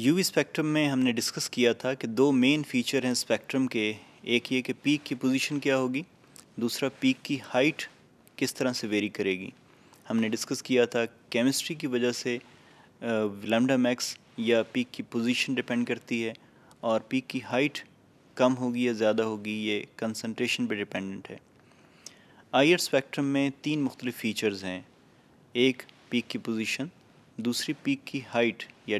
you spectrum e में हमने discuss किया था कि दो मेन फीचर हैं स्पेक्ट्रम के एक ये कि पीक की पोजीशन क्या होगी दूसरा पीक की हाइट किस तरह से वेरी करेगी हमने डिस्कस किया था केमिस्ट्री की वजह से लमडा मैक्स या पीक की पोजीशन डिपेंड करती है और पीक की हाइट कम होगी या ज़्यादा होगी ये कंसनट्रेशन पर डिपेंडेंट है आयर स्पेक्ट्रम में तीन मुख्तलिफ फ़ीचर्स हैं एक पीक की पोजीशन दूसरी पीक की हाइट या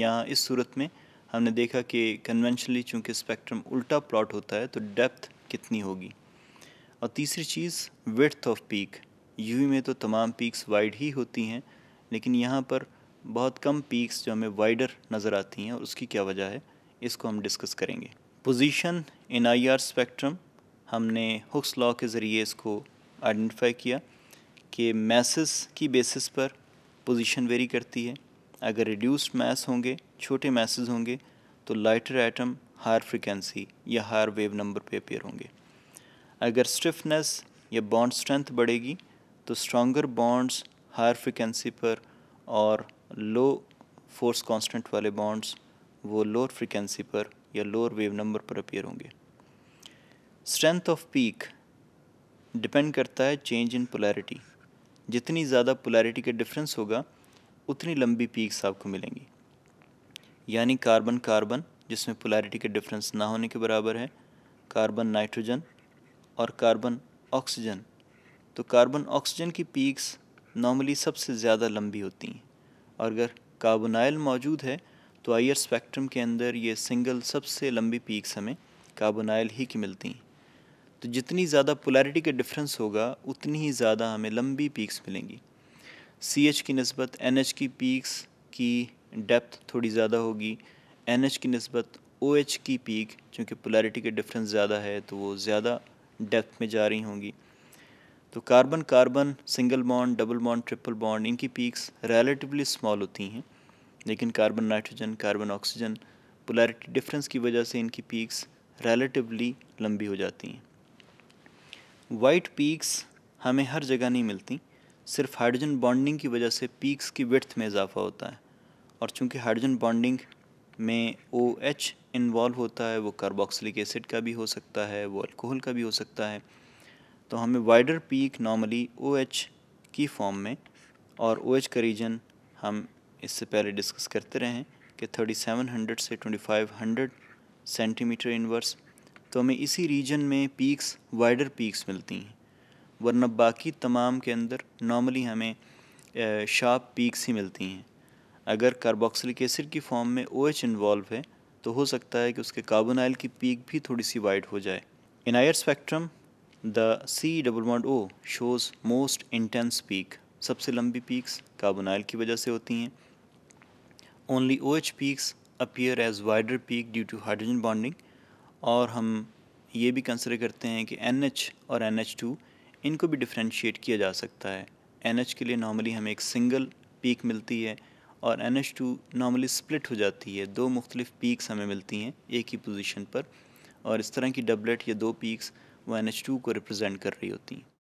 यहाँ इस सूरत में हमने देखा कि कन्वेंशनली चूँकि स्पेक्ट्रम उल्टा प्लॉट होता है तो डेप्थ कितनी होगी और तीसरी चीज़ वर्थ ऑफ पीक यू में तो तमाम पीक्स वाइड ही होती हैं लेकिन यहाँ पर बहुत कम पीक्स जो हमें वाइडर नज़र आती हैं और उसकी क्या वजह है इसको हम डिस्कस करेंगे पोजीशन इन आईआर स्पेक्ट्रम हमने हुक्स लॉ के ज़रिए इसको आइडेंटिफाई किया कि मैसेस की बेसिस पर पोजीशन वेरी करती है अगर रिड्यूस्ड मैस होंगे छोटे मैसेज होंगे तो लाइटर एटम हायर फ्रिक्वेंसी या हायर वेव नंबर पे अपेयर होंगे अगर स्टिफनेस या बॉन्ड स्ट्रेंथ बढ़ेगी तो स्ट्रॉन्गर बॉन्ड्स हायर फ्रिक्वेंसी पर और लो फोर्स कांस्टेंट वाले बॉन्ड्स वो लोअर फ्रिक्वेंसी पर या लोअर वेव नंबर पर अपेयर होंगे स्ट्रेंथ ऑफ पीक डिपेंड करता है चेंज इन पोलैरिटी जितनी ज़्यादा पोलैरिटी का डिफरेंस होगा उतनी लंबी पीक्स आपको मिलेंगी यानी कार्बन कार्बन जिसमें पोलैरिटी के डिफरेंस ना होने के बराबर है कार्बन नाइट्रोजन और कार्बन ऑक्सीजन तो कार्बन ऑक्सीजन की पीक्स नॉर्मली सबसे ज़्यादा लंबी होती हैं और अगर कार्बोनाइल मौजूद है तो आयर स्पेक्ट्रम के अंदर ये सिंगल सबसे लंबी पीक्स हमें कार्बोनाइल ही की मिलती हैं तो जितनी ज़्यादा पोलैरिटी का डिफरेंस होगा उतनी ही ज़्यादा हमें लंबी पीक्स मिलेंगी सी एच की नस्बत एन एच की पीक्स की डेप्थ थोड़ी ज़्यादा होगी एन एच की नस्बत ओ एच की पीक चूँकि पोलैरिटी के डिफरेंस ज़्यादा है तो वो ज़्यादा डेप्थ में जा रही होंगी तो carbon carbon single bond double bond triple bond इनकी पीक्स रिलेटिवली स्मॉल होती हैं लेकिन carbon nitrogen carbon oxygen polarity difference की वजह से इनकी पीक्स रिलेटिवली लंबी हो जाती हैं वाइट पीक्स हमें हर जगह नहीं मिलती सिर्फ हाइड्रोजन बॉन्डिंग की वजह से पीक्स की वर्थ में इजाफा होता है और चूंकि हाइड्रोजन बॉन्डिंग में ओ एच इन्वॉल्व होता है वो कार्बोक्सिलिक एसिड का भी हो सकता है वो अल्कोहल का भी हो सकता है तो हमें wider peak normally O H की फॉर्म में और ओ एच का रीजन हम इससे पहले डिस्कस करते रहे हैं कि हंड्रेड से twenty five hundred centimetre inverse तो हमें इसी रीजन में पीक्स वाइडर पीक्स मिलती हैं वरना बाकी तमाम के अंदर नॉर्मली हमें शार्प पीक्स ही मिलती हैं अगर कार्बोक्सिलिक एसिड की फॉर्म में ओ OH इन्वॉल्व है तो हो सकता है कि उसके कार्बोनाइल की पीक भी थोड़ी सी वाइड हो जाए in IR spectrum the C double bond O shows most intense peak सबसे लंबी पीक्स कार्बोनाइल की वजह से होती हैं only O H peaks appear as wider peak due to hydrogen bonding और हम ये भी कंसिडर करते हैं कि एन एच और एन एच टू इनको भी डिफ्रेंशिएट किया जा सकता है एन के लिए नॉर्मली हमें एक सिंगल पीक मिलती है और N H two normally split हो जाती है दो मुख्तलिफ पीक्स हमें मिलती हैं एक ही पोजीशन पर और इस तरह की डबलेट या दो पीक्स वो एन एच टू को रिप्रेजेंट कर रही होती हैं